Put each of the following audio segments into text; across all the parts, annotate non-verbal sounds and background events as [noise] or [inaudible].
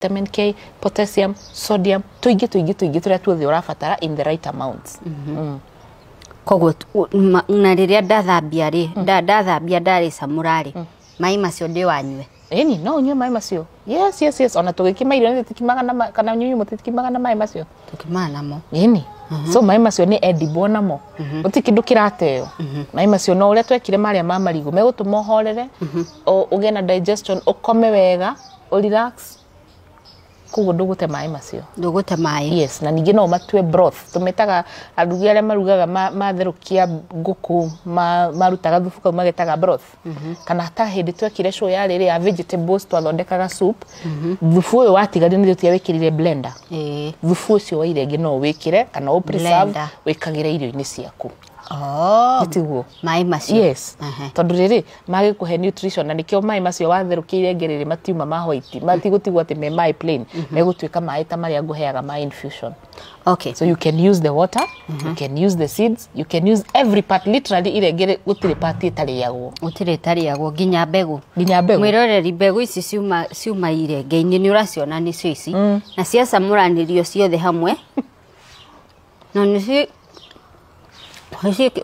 vitamin k potassium sodium tuigi tuigi tuigi turia tuothe urabatara in the right amounts mm-hmm. mm -hmm. mm. koguo na riria ndathambia ri ndathambia ndarä samurari rä mm. maä macio ndä wanyue ni no nyue maä macio yes yes yes ona tugikima irio nititikimaga na kana nyunyu mutitikimaga na maä macio tukimaga namo ni uh-huh. so maä macio nä edible namo uh-huh. gå ti kä ndå kä rateo uh-huh. maä macio no å rä a twekire marä a ma marigå megå tå ma å horere å gä na digestion å kome wega å relax koguo ndugute maä macio ndugute maä yes na ningä no matue broth tå metaga arugi arä a marugaga matherũkia ma ngũkũ marutaga ma thubu kau magetaga broth mhm. kana hata hä ndä twekire cå yarä rä ya vegetables twathondekaga soup mm -hmm. thubu å yå watigario nä rä tiawä kä rire blender thubu å cio waire irenge no wä kä re kana wä kagä re irio-inä ciaku nitiguo oh, maä macio yes tondå rä rä magä kå he nutrition na nä kä o maä macio watherå ngerere matiuma ma white matigå tigwo atä me maä plain mhm. megå tuä ka maä ta marä a ngå heaga ma infusion okay so you can use the water mm -hmm. you mhm. can use the seeds you can use every part literally ile ngere gutire part itarĩagwo gutire itarĩagwo nginya mbegũ nginya mbegũ mwĩroreri mbegũ ici ciuma ciuma irenge-inĩ nĩ ũraciona nĩcio ici mm. na ciacamũranĩrio ciothe hamwe [laughs] na nĩcio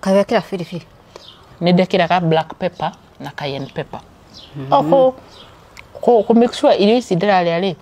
ka bɛ kira firifiri ne de kira ka black pepper na cayenne pepper mm. -hmm. oho ko ko make sure irio ici ndĩrarĩarĩ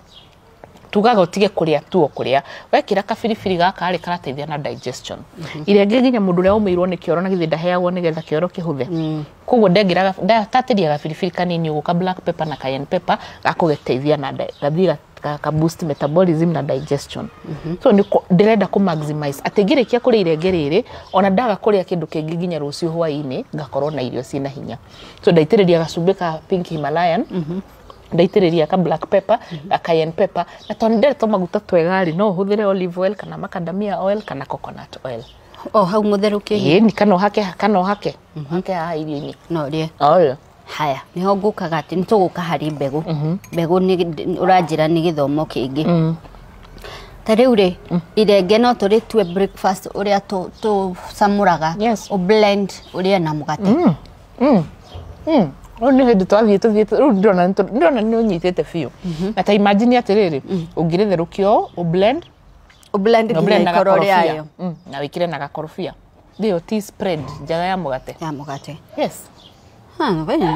tugaga ũtige kũrĩa tu o kũrĩa wekĩra kabiribiri gaka rĩ karateithia na digestion mm -hmm. iria ngĩ nginya mũndũ ũrĩa ũmĩirwo nĩ kĩoro na githĩ ndaheagwo nĩgetha kĩoro kĩhũthe mm. koguo ndengĩraga ndatatĩria gabiribiri kanini ũguo black pepper na cayenne pepper gakũgeteithia na gathiĩ kaga kaboost metabolism na digestion mm -hmm. so niko ndirenda ku maximize atigire kia kuri irenge riri ona daga kuri akindu kingi nginya huwa hwaini ngakorwo na irio cina hinya so ndaitiriria gacumbi ka pink himalayan mm -hmm ndaitiriria ka black pepper mm -hmm. cayenne pepper na tondere to maguta twega rĩ no uhuthire olive oil kana macadamia oil kana coconut oil o hau mũtherukie ni kana hake kana hake mhm. hake haha irio ni no rĩe haya niho ngukaga ati nituguka hari mbegu mhm. mbegu urajira ni githomo kingi mhm. ta rä u rä mm. irenge no tå rä tue å rä a tå camå yes. å rä e na må gate å mm. mm. nä hä ndä twathiä tå thiä rä u ndä rona nä å nyitä te biå mhm. na ta imajini atä rä rä å ngä rä therå å na wä kä re na gakorobia thä yo njaga ya må gate ya må gate yes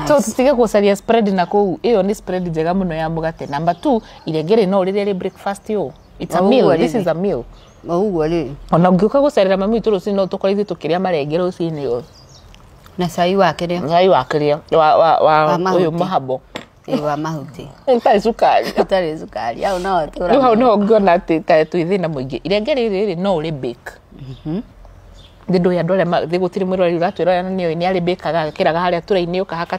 so tutige gucaria spread na kuu iyo ni spread njega muno ya mugate number 2 ile ngere no rĩrĩa rĩ breakfast yo it's a meal this is a meal oguo rĩ ona ũngĩũka gũcerera mami witũ rũcinĩ no tũkorithie tũkĩrĩa marenge ni yo na sai wa kire sai wa kire wa wa wa ũyũ mahabo wa mahuti ĩtarĩ [laughs] sukari ĩtarĩ sukari au no tũra hau no ngĩona atĩ ta twĩ thĩna mũingĩ irenge rĩrĩ no ri bake mhm ndå ya andå arä a gå tirä mwä rwarä uratwä ra nä nä arä kaga akä raga harä a tå reinä å kahaka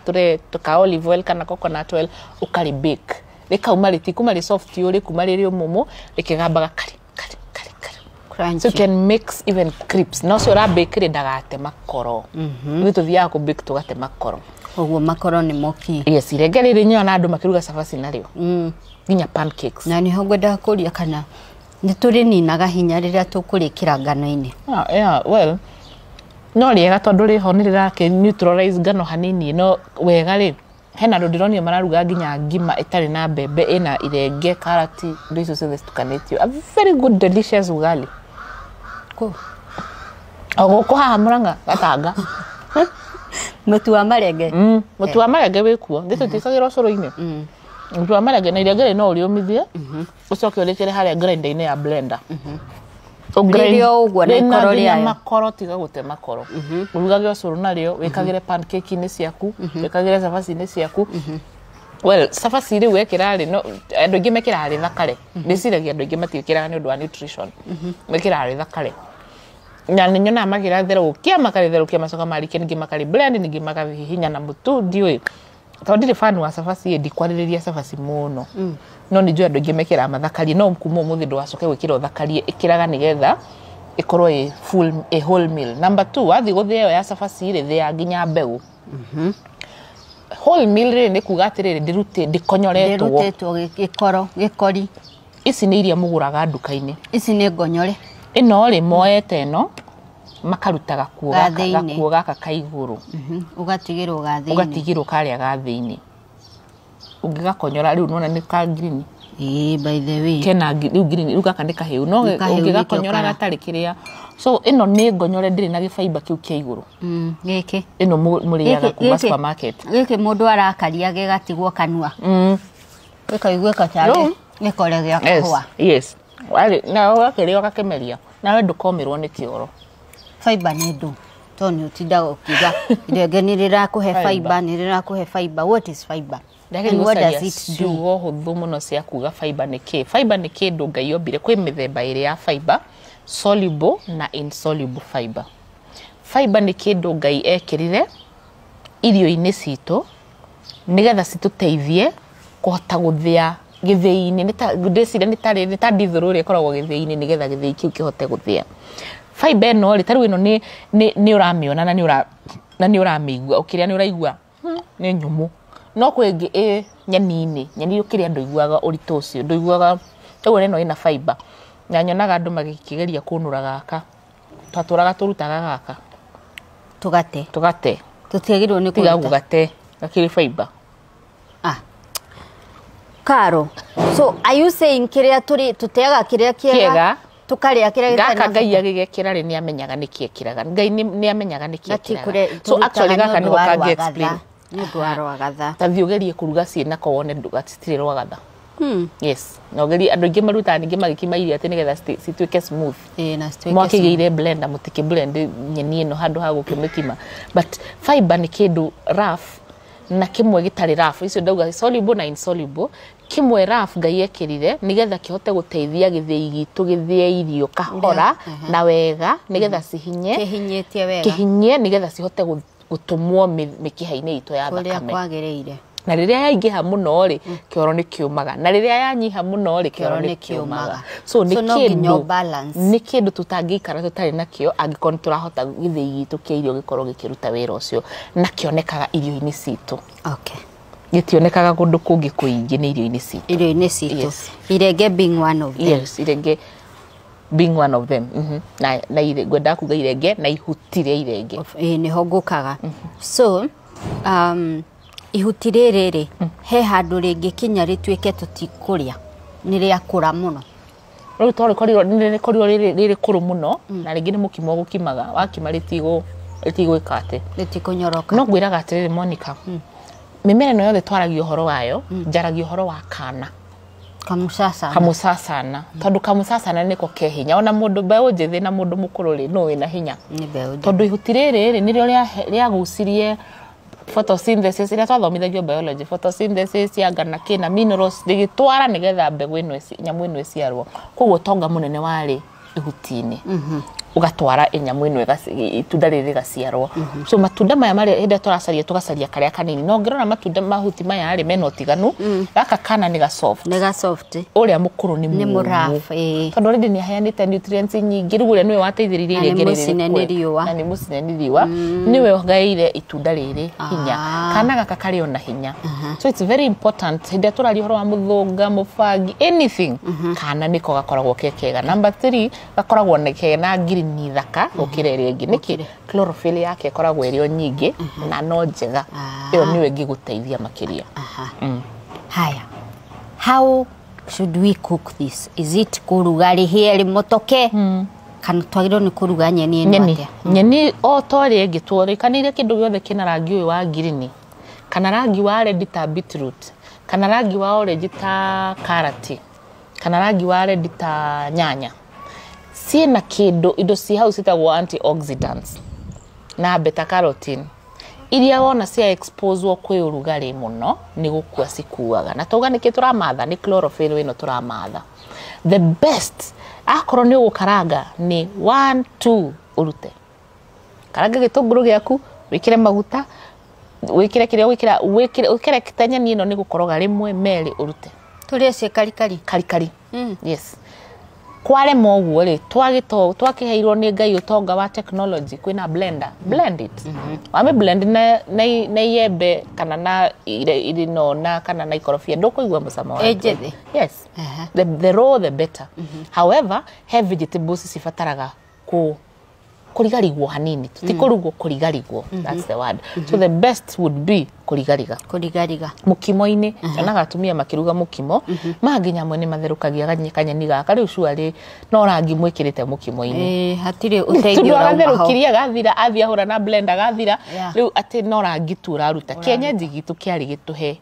ka olive oil kana å karä mbake rä kauma rä tikuma rä å rä kuma rä rä å må må rä kä gambaga karä so you can mix even na å cio å rambäkä rä ndagate makoro nä mhm. tå thiaga kå mbäki tå gate makoro makoro nä moki yes rä rä na andå makä ruga cabaci narä o mm. nginya pancakes na nä ho kå ria kana nä tå rä ninaga hinya rä tukurikira ngano tå ah, kå rä kä ra ngano no rä ega tondå rä ho nä rä rakä ngano hanini no wega rä hena ndu ndä mararuga nginya ngima ä tarä na mbembe ä na irenge karati indo icio ciothe citukanä tio ugali o gå kå haha må ranga gatanga [laughs] må tu wa marenge må mm, tu wa eh. marenge wä kuo nä tå tuä kagä ra å cå rå-inä mm. Mtu amara gena ile gere no uliomithie. Mhm. Ucoke hali ya grinder-ini ya blender. Mhm. Ndio uguo na ikoro rĩa makoro tiga gũte makoro mhm. urugage ũcũrũ narĩo wĩkagĩre mhm. pancake-inĩ ciaku mhm. wĩkagĩre cabaci-inĩ ciaku well cabaci rĩu wekĩrarĩ no andũ aingĩ mekĩrarĩ thakare ndĩciragia andũ aingĩ matiĩkĩraga nĩ ũndũ wa nutrition mekĩrarĩ thakare na nĩ kia makari therũkia kia masoka marikeni ningĩ makarĩ blend ni ningĩ makahihinya na mutu ndiũĩ tondå ndirä bani wa cabaci ndi kwarä rä ria cabaci må mm. no no nä njå andå aingä mekä raga mathakarie no kuma å må thä ndå wacoke gwä kä ra thakarie ä kä raga nä getha ä korwo number wathiä gå thä ä yo ya cabaci rä thä ya nginya mbegå rä nä kuga atä rä rä kori ici nä iria må gå raga nduka-inä ici nä ngonyore ä no rä moete ä no makarutaga gakuo gakuo gaka ka iguru ugatigirwo mm-hmm. ga thiini ugatigirwo karia ga ungigakonyora riu nona ni ka green eh by the way kena riu green riu gaka ni kahiu no ungigakonyora gatari kiria so ino ni ngonyore ndiri na gifaiba kiu kä u kä igå rå ä no må rä aga kuma gä kä må ndå arakaria gä gatigwo kanua gä kaigua katarä gä kore gä akahwa na gakä rä o gakä meria nawe ndå komä rwo faiba nä ndå tondå nä å tindaga å kiuga rege [laughs] nä rä rakå he faiba nä rä rakå he faiba what is fiber ciugo hå thå må no cia kuga fiber nä kä fiber nä kä ndå ngai ombire kwä mä themba ä rä ya faiba soluble na insoluble faiba faiba nä kä ndå ngai ekärire irio-inä citå nä getha citå teithie hota gå thä githĩi-inĩ ndĩciria nĩ ta ndithũrũ ĩrĩa ĩkoragwo githĩi-inĩ nĩgetha githĩi kĩu kĩhote gũthĩa fibe fiber ĩno rĩ tarĩu ni ni ũramĩona na ni nĩ ũramĩigua ũkĩrĩa nĩ ũraigua hmm, ni nyũmũ no kwĩ ĩngĩ ĩ nyeni-inĩ nyeni ũkĩrĩa ndũiguaga ũritũ ũcio ndũiguaga ũguo ĩno ina fiber na nyonaga andũ magikigeria kũnũra gaka twaturaga turutaga gaka tugate tugate tutiagirwo ni kuruta tugate akiri fiber ah karo so are you saying kiria turi tutega kiria kiega tukarä akä gitana gaka ngai agä ri ni amenyaga nä kä ekiraga ngai ni amenyaga ni nä so actually gaka ni nä gokangä nä å wa rwagatha tathiä å gerie kå ruga ciä na kowone citirä rwagatha Hmm. yes na ugeri andu aingi marutaga ningi magikima irio ati nigetha cituike smooth Eh, na smooth. mwakigiire blender mutikĩ blend nyeni ĩno handũ ha gũkĩmĩkima but fiber ni kĩndũ rough na kimwe gitari rafu icio ndauga soluble na insoluble kimwe rafu ngai ekirire nigetha kihote guteithia githii gitu githie irio kahora na wega nigetha mhm. cihinye kihinyetie wega kihinye nigetha cihote gutumwo mikiha ito ya thakame na rä rä a yaingä må rä kä oro nä kä å na rä rä a yanyiha må no rä kä oro nä kä å so nä kä ndå tå tangä ikara tå tarä na kä o angä korwo nä tå rahota gä thä gitå kä irio gä korwo gä kä ruta wä ra å cio na kä onekaga irio-inä citå gä tionekaga gå ndå kå ngä kå ingä nä irio-inä citå irio-inä citå irenge irenge being one of them mm -hmm. na, na ngwendaga kuga irenge na ihuti rä irenge nä ho ngå kaga mm-hmm. so um, ihuti rĩrĩ rĩ he handå ngä kinya tuä ke rä a nä rä akå må no rä u twarä korirwo rä rä kå rå må no na rä ngä nä må kima gå kimaga wakima rä tigå ka atä rä tikå nyoroka no ngwä raga atä rä rä monika mä mm. mera ä no yothe twaragia å horo wayo mm. njaragia å horo wa kana kamucacana kamucacana mm. tondu kamucacana niko ke hinya ona mundu njä thä na mundu mukuru ri no na hinya tondu ihuti rä ri rä agucirie photosynthesis ä rä a twathomithagio biology photosynthesis ya gana kina minerals digitwara nigetha getha ino nyamå ä no ä ciarwo koguo tonga må nene warä ugatwara enyamu ino itunda riri rigaciarwo mhm. so matunda maya mari hinda turacaria tugacaria karia kanini no ngirona matunda mahuti maya ari mena ũtiganu mm. gaka kana ni ga soft nĩ ga soft ni ni nĩ nĩ mũrafu tondũ rĩndĩ nĩ aheanĩte nutrients nyingĩ rĩu ũrĩa nĩwe wateithĩrĩirie irengerereku na nĩ ni riwa ni we ũgaĩire itunda rĩrĩ ah. hinya kana gaka karĩ ona hinya uh-huh. so it's very important hinda tũraria horo wa muthunga mufangi anything mm -hmm. kana nĩko gakoragwo kekega number 3 gakoragwo na kena ngiri ni thaka ä iria ingi niki chlorophyll yake ikoragwo irio nyingä mhm. na no njega iyo ah. niwe ngiguteithia makiria mm. haya how should we cook this is it kuruga rihie rimotoke motoke mm. kana twagirwo nä kå ruga nyeni nyeni mm. nyeni o torä ngä tworä kindu kä kina rangi å wa ngirini kana rangi wa red ta beetroot kana rangi wa orange ta karati kana rangi wa red ta nyanya ciĩna kĩndũ indo ci hau citagwo antioxidants na beta carotene iria wona cia exposewo kwĩ ũrugarĩ mũno nĩ gũkua cikuaga na tauga nĩkĩ tũramatha ni chlorophyll ĩno tũramatha the best akorwo ni ũgũkaranga ni one two ũrute karanga gĩtũngũrũ gĩaku wĩkĩre maguta wĩkĩre kĩrĩa wĩkĩra wĩkĩre ta nyeni ĩno nĩ gũkoroga rĩmwe merĩ ũrute tũrĩa kari kari kari mm. yes kwarema ũguo rĩ twakiheirwo ni ngai utonga wa technology kwina blender blend it mm -hmm. blend na, na, na iembe kana na irinona kana na ikorobia ndũkũigua mũcamo wa njethi eh, yes uh -huh. the, the raw the better mm -hmm. however heavy vegetables sifataraga ku kurigarigwo hanini tutikurugwo kurigarigwo mm -hmm. that's the word mm -hmm. so mm-hmm. the best would be kurigariga kurigariga mukimo-ini uh mm-hmm. -huh. kana gatumia makiruga mukimo mm -hmm. manginyamwe ni matherukagia kanyeni gaka riu cuarĩ no rangi mwĩkĩrĩte mukimo-ini hatirĩ ũteithio agatherũkirie gathira athiĩ hura na blender gathira riu atĩ no rangi tu ũraruta kĩenyenji gitũ kĩarĩ he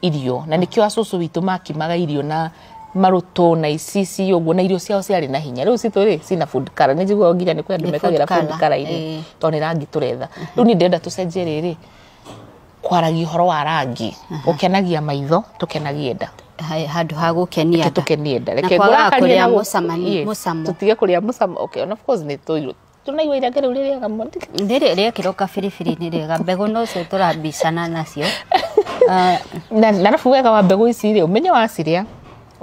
irio na nĩkĩo acucu witũ makimaga irio na maruto na icisi uguo na irio ciao ciarĩ na hinya riu cito ri cina food kara ni njiguaga nginya ni kwĩ andũ mekagĩra food kara ini to ni rangi tũretha rĩu niĩ ndĩrenda tũcenjie rĩrĩ kwaragi horo wa rangi ukenagia maitho tũkenagie nda handå ha gå kenia tå kenie nda rekekårä kå rä a må camo nä tå tunaigua irenge rä u rä rĩega må ndirä rä ekä roka biribiri nä rĩega mbegå no cio tå rambicana nacio [laughs] uh, na wega wa mbegå ici rä å menye wacirä a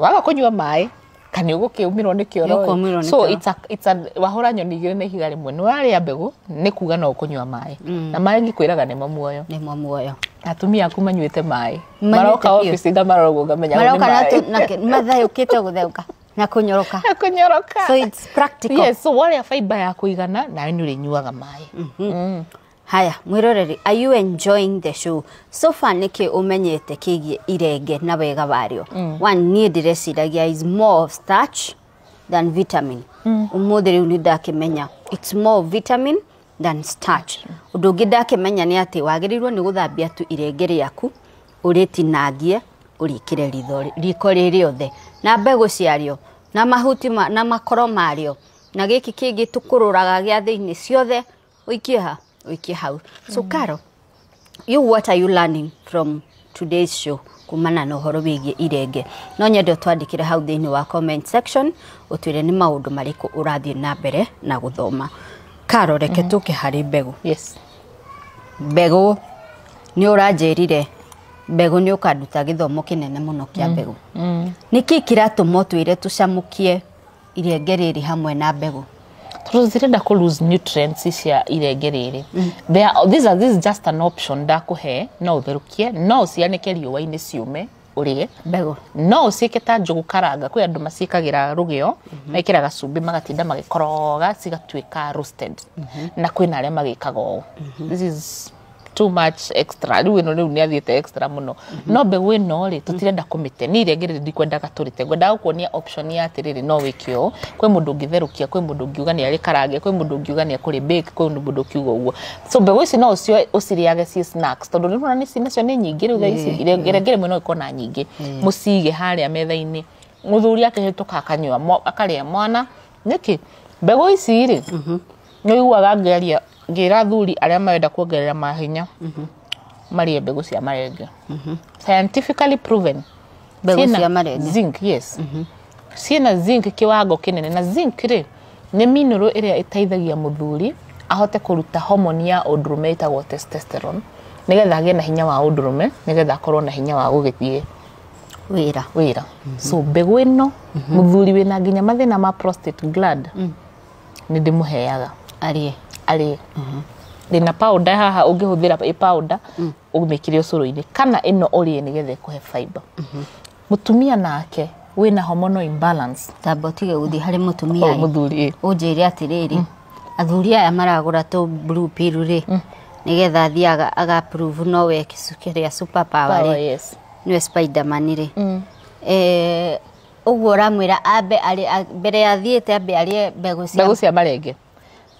waga nyua mai kana uguke umirwo ni kioro so it's a, it's a wahora nyoni na ihiga rimwe ni waria mbegu ni kuga no kunyua mai mm. na mai ngikwiraga ni mamuoyo ni mamuoyo atumia aku manyuite mai maroka office nda marogo ngamenya maroka na mathayukite gutheuka na kunyoroka na kunyoroka so it's practical yes so waria fiber ya kuigana na ni urinyuaga mai mhm. mm haya mwiroreri are you enjoying the show so far niki umenyete kigie irege na wega wario mm. one nie ndireciragia is more of starch than vitamin mm. umuthi riu it's more vitamin than starch undu ungi ndakimenya ni ati wagirirwo ni guthambia tu irenge riaku uritinangie urikire ritho riko ririothe na mbegu ciario na mahuti na makoro mario na giki kingi tukururaga gia thiini ciothe uikie ha wiki hau so karo you what are you learning from today's show kumana na uhoro wigie irenge no nyende twandikire hau thiini wa comment section utwire ni maundu mariku urathie na mbere na guthoma karo reke mhm. tuke hari mbegu yes mbegu ni uranjirire mbegu ni ukanduta githomo kinene muno kia mm. mbegu mm. niki kiratuma twire tucamukie irenge riri hamwe na mbegu tũtirenda kũ lose nutrients cia irenge rĩrĩ mm. there this are this is just an option ndakuhe no ũtherũkie no ũcianĩke riũa-inĩ ciume ũrĩe mbegũ no ũciĩke ta njũgũ karanga kwĩ andũ maciĩkagĩra rũgĩo mhm. raga cumbä magatinda magĩkoroga cigatuä roasted mhm. na magä kaga å å too much extra rä u ä no extra må no no we no rä tå tirenda kå mä te nä iria ngä rä ndikwendaga tå rä kuonia option ya atä no wä ke å kwä må ndå å ngä therå kwä må ndå å ngiuga nä arä karange kwä må ngiuga nä akå bake kwä må ndå å so mbegå ici no å cio å cirä ciä snacks tondå rä rona nacio nä nyingä rä u thaici mm. rengä mwe no ä korwo na nyingä må a metha mwana nä kä ici rä mm-hmm. nä ngira thuri aria a kuongerera mahinya mm -hmm. marä cia marenge mm scientifically proven mbegå cia marenge zinc yes mm -hmm. zinc kiwango kinene na zinc ri nä minoro ä itaithagia muthuri ahote kuruta ruta homoni ya å ndå testosterone nä getha agä na hinya wa å ndå rå getha akorwo na hinya wa gugithie wira wira mhm. so mbegå ä no må mm nginya mathä ma prostate gland ni nä ndä arie arĩe na powder haha ũngĩhũthĩra powder ũmĩkĩre ũcũrũ-inĩ kana ĩno ũrĩe nĩgetha ĩkũhe fiber mũtumia nake wĩna hormonal imbalance tamba ũtige gũthiĩ harĩ mũtumia oh, mũthuri ũnjĩre atĩrĩrĩ mm. athuri aya maragũra tũ blue pill rĩ mm. nĩgetha athiĩ aga approve nowe kĩrĩa super power rĩ nĩwe Spiderman rĩ mm. ũguo ũramwĩra ambe mbere ya te ambe arĩe mbegũ cia marenge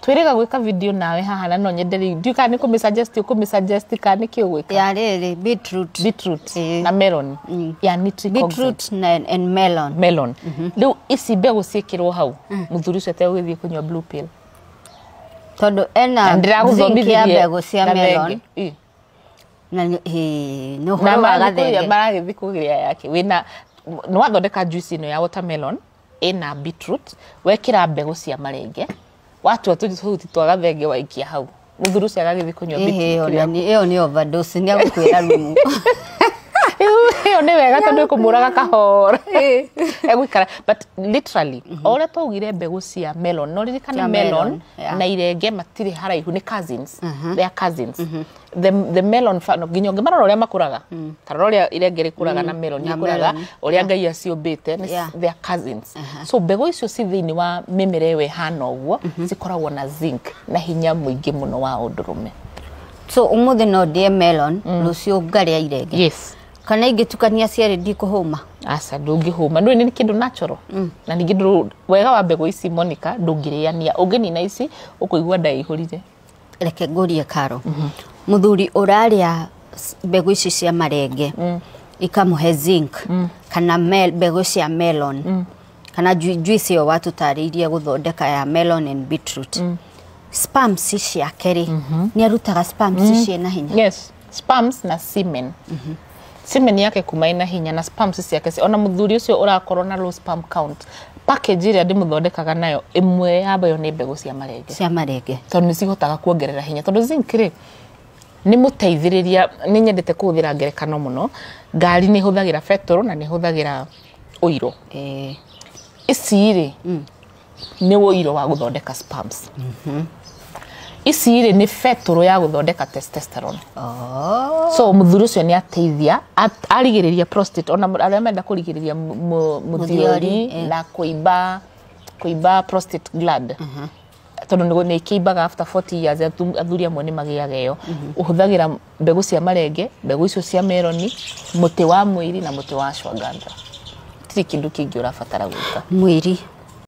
twirega gwika video nawe haha na no nyende rä ndiå kana nä kå mä suggest å kå suggest ka nä kä å ya rä beetroot beetroot eh. na melon mm. ya nitric beetroot na and melon melon mhm. rä u ici mbegå ciä rwo hau må mm. thuri ũcio ategå gä thiä blue pill tondå ena ndäragå thomithia mbegå cia melon na nä å horo wa gathenge maragä thiä kå gä rä a yake wä nä wathondeka juici ä no ya watermelon ä beetroot wekira ra mbegå cia marenge watu watå tå titwa gathenge waikia hau må thuri å cio thiä kå nyua ä yo nä overdose nä agå kwä ra rumu [laughs] yo [laughs] nä wega tondå ä kå må raga kahora egå ikara o rä a twaugire mbegå cia melon no ririkane melon na irenge matirä haraihu nä cousins mhm. they are cousins mhm. the, the melon nginya å ngä marora å rä a makå raga mm. irenge rä mm. na melon ikå raga ngai aciåmbä te they are cousins uh-huh. so mbegå icio ci thä inä wa mä mä re we hana å guo cikoragwo na zinc na hinya må ingä må no wa å ndå rå me so å thä no ndä e melon mm. rå cio irenge yes kana ingĩtukania cierĩ ndikũhũma aca ndũngĩhũma ndũĩ nĩ kĩndũ natural mm. na ningĩ wega wa mbegũ ici monica ndũngĩrĩania ũngĩnina ici ũkũigua ndaihũrire reke ngũrie karo mhm. mũthuri mm -hmm. ũrarĩa mbegũ ici cia marenge mm. he zinc mm. kana mel, mbegũ cia melon mm. kana juice watu watũtarĩirie guthondeka ya melon and beetroot mm. spams ciake rĩ mm -hmm. nĩ arutaga spams mm. na hinya yes. spams na semen mm -hmm semen yake kuma hinya na spam sisi yake ona muthuri ucio urakorwo na low spam count package iria ndimuthondekaga nayo imwe yambayo ni mbegu cia marenge cia marenge tondu ni cihotaga kuongerera hinya tondu zinc ri nä må teithä nä nyendete kå hå thä ra ngerekano må no ngari nä hå thagä ra na nä hå thagä ra å iro ni eh. rä mm. nä å iro wa gå thondeka ici rä nä betũrũ ya gå testosterone oh. so å cio nä ateithia arigĩrĩria prostate ona a menda kå rigä rä na må kũimba prostate kå mm tondå nä kä imbaga after 40 years athuri amwe nä magä aga ä yo å mhm. hå thagä ra mbegå cia marenge mbegå icio cia meroni må tä wa mwä ri na må tä wa shwaganda tirä kä ndå kä ngä å rabatara gwä ka mwä ri